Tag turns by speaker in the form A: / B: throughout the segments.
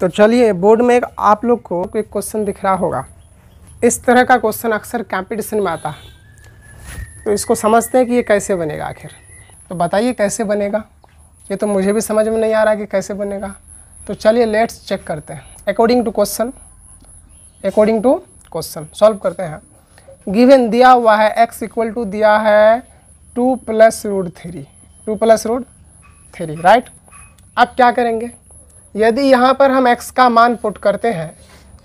A: तो चलिए बोर्ड में एक आप लोग को एक क्वेश्चन दिख रहा होगा इस तरह का क्वेश्चन अक्सर कंपटीशन में आता है तो इसको समझते हैं कि ये कैसे बनेगा आखिर तो बताइए कैसे बनेगा ये तो मुझे भी समझ में नहीं आ रहा कि कैसे बनेगा तो चलिए लेट्स चेक करते हैं according to question according to question solve करते हैं गिवन दिया हुआ है एक्स इक्वल टू दिया है two plus root three two plus root three right अब क्या करेंगे यदि यहाँ पर हम x का मान पुट करते हैं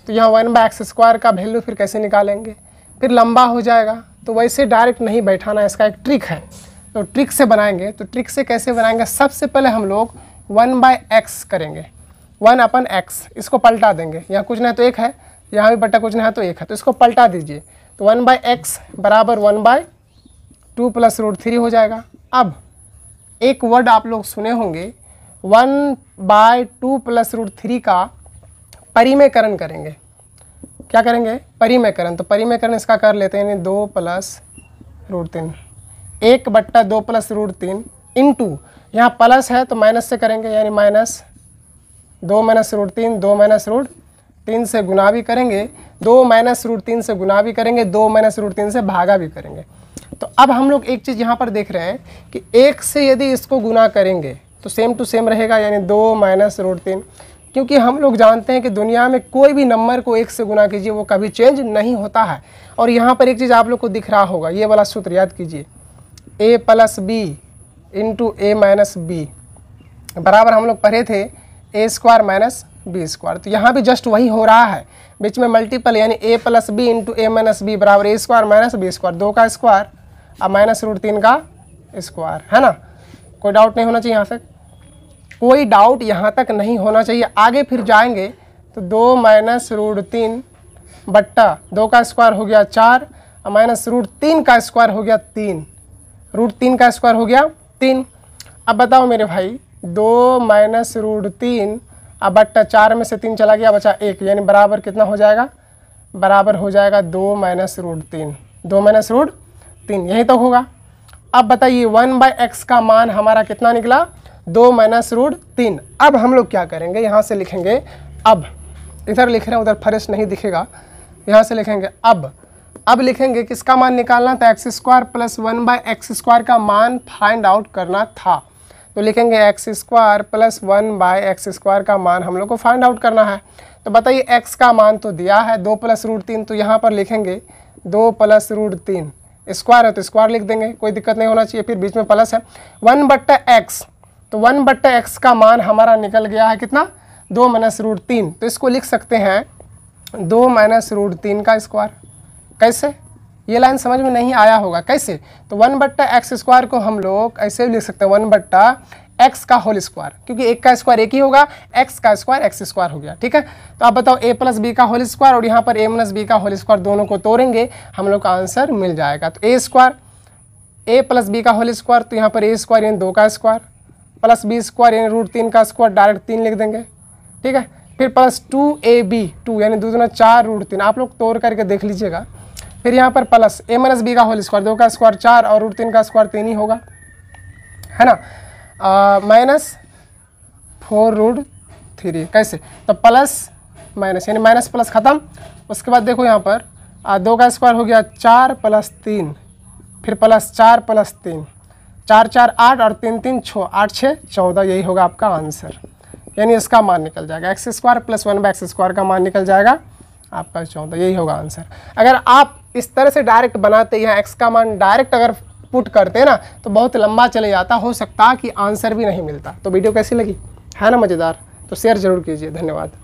A: तो यहाँ वन बाय एक्स स्क्वायर का वैल्यू फिर कैसे निकालेंगे फिर लंबा हो जाएगा तो वैसे डायरेक्ट नहीं बैठाना इसका एक ट्रिक है तो ट्रिक से बनाएंगे तो ट्रिक से कैसे बनाएंगे सबसे पहले हम लोग वन बाय एक्स करेंगे वन अपन एक्स इसको पलटा देंगे यहाँ कुछ नहीं तो एक है यहाँ भी बटा कुछ नहीं तो एक है तो इसको पलटा दीजिए तो वन बाय एक्स बराबर one by two plus root three हो जाएगा अब एक वर्ड आप लोग सुने होंगे one by two plus root three का परिमयकरण करेंगे क्या करेंगे परिमयकरण तो परिमयकरण इसका कर लेते हैं दो प्लस रूट तीन एक बट्टा दो प्लस रूट तीन इन टू यहाँ प्लस है तो माइनस से करेंगे यानी माइनस दो माइनस रूट तीन दो माइनस रूट तीन से गुना भी करेंगे दो माइनस रूट तीन से गुना भी करेंगे दो माइनस रूट तीन से भागा भी करेंगे तो अब हम लोग एक चीज़ यहाँ पर देख रहे हैं कि एक से यदि इसको गुना करेंगे तो सेम टू सेम रहेगा यानी दो माइनस रूट तीन क्योंकि हम लोग जानते हैं कि दुनिया में कोई भी नंबर को एक से गुना कीजिए वो कभी चेंज नहीं होता है और यहाँ पर एक चीज़ आप लोग को दिख रहा होगा ये वाला सूत्र याद कीजिए a plus b into a minus b बराबर हम लोग पढ़े थे a square minus b square तो यहाँ भी जस्ट वही हो रहा है बीच में मल्टीपल यानी a plus b into a minus b बराबर a square minus b square दो का स्क्वायर और माइनस रूट तीन का स्क्वायर है ना कोई डाउट नहीं होना चाहिए यहाँ से कोई डाउट यहाँ तक नहीं होना चाहिए आगे फिर जाएंगे तो दो माइनस रूट तीन बट्टा दो का स्क्वायर हो गया चार और माइनस रूट तीन का स्क्वायर हो गया तीन रूट तीन का स्क्वायर हो गया तीन अब बताओ मेरे भाई दो माइनस रूट तीन अब बट्टा चार में से तीन चला गया बचा एक यानी बराबर कितना हो जाएगा बराबर हो जाएगा दो माइनस रूट तीन दो माइनस रूट तीन यही तो होगा अब बताइए वन बाई एक्स का मान हमारा कितना निकला दो माइनस रूट तीन अब हम लोग क्या करेंगे यहाँ से लिखेंगे अब इधर लिख रहे हैं उधर फ्रेश नहीं दिखेगा यहाँ से लिखेंगे अब अब लिखेंगे किसका मान निकालना था x square plus one by x square का मान फाइंड आउट करना था तो लिखेंगे x square plus one by x square का मान हम लोग को फाइंड आउट करना है तो बताइए एक्स का मान तो दिया है दो प्लस रूट तीन तो यहाँ पर लिखेंगे दो प्लस रूट तीन स्क्वायर है तो स्क्वायर लिख देंगे कोई दिक्कत नहीं होना चाहिए फिर बीच में प्लस है वन बट्टा एक्स तो वन बट्टा एक्स का मान हमारा निकल गया है कितना दो माइनस रूट तीन तो इसको लिख सकते हैं दो माइनस रूट तीन का स्क्वायर कैसे ये लाइन समझ में नहीं आया होगा कैसे तो वन बट्टा एक्स स्क्वायर को हम लोग ऐसे भी लिख सकते हैं वन बट्टा एक्स का होल स्क्वायर क्योंकि एक का स्क्वायर एक ही होगा एक्स का स्क्वायर एक्स स्क्वायर हो गया ठीक है तो आप बताओ ए प्लस बी का होल स्क्वायर और यहाँ पर ए माइनस बी का होल स्क्वायर दोनों को तोड़ेंगे हम लोग का आंसर मिल जाएगा तो a square a plus b का होल स्क्वायर तो यहाँ पर ए स्क्वायर यानी दो का स्क्वायर प्लस बी स्क्वायर यानी रूट तीन का स्क्वायर डायरेक्ट तीन लिख देंगे ठीक है फिर plus two a b two यानी दो दोनों चार रूट तीन आप लोग तोड़ करके देख लीजिएगा फिर यहाँ पर प्लस ए माइनस बी का होल स्क्वायर दो का स्क्वायर चार और रूट तीन का स्क्वायर तीन ही होगा है ना माइनस फोर रूट थ्री कैसे तो प्लस माइनस यानी माइनस प्लस ख़त्म उसके बाद देखो यहाँ पर आ, दो का स्क्वायर हो गया चार प्लस तीन फिर प्लस चार प्लस तीन चार चार आठ और तीन तीन छः आठ छः चौदह यही होगा आपका आंसर यानी इसका मान निकल जाएगा x square plus one by x square का मान निकल जाएगा आपका चौदह यही होगा आंसर अगर आप इस तरह से डायरेक्ट बनाते यहाँ एक्स का मान डायरेक्ट अगर पुट करते ना तो बहुत लंबा चले जाता हो सकता कि आंसर भी नहीं मिलता तो वीडियो कैसी लगी है ना मज़ेदार तो शेयर ज़रूर कीजिए धन्यवाद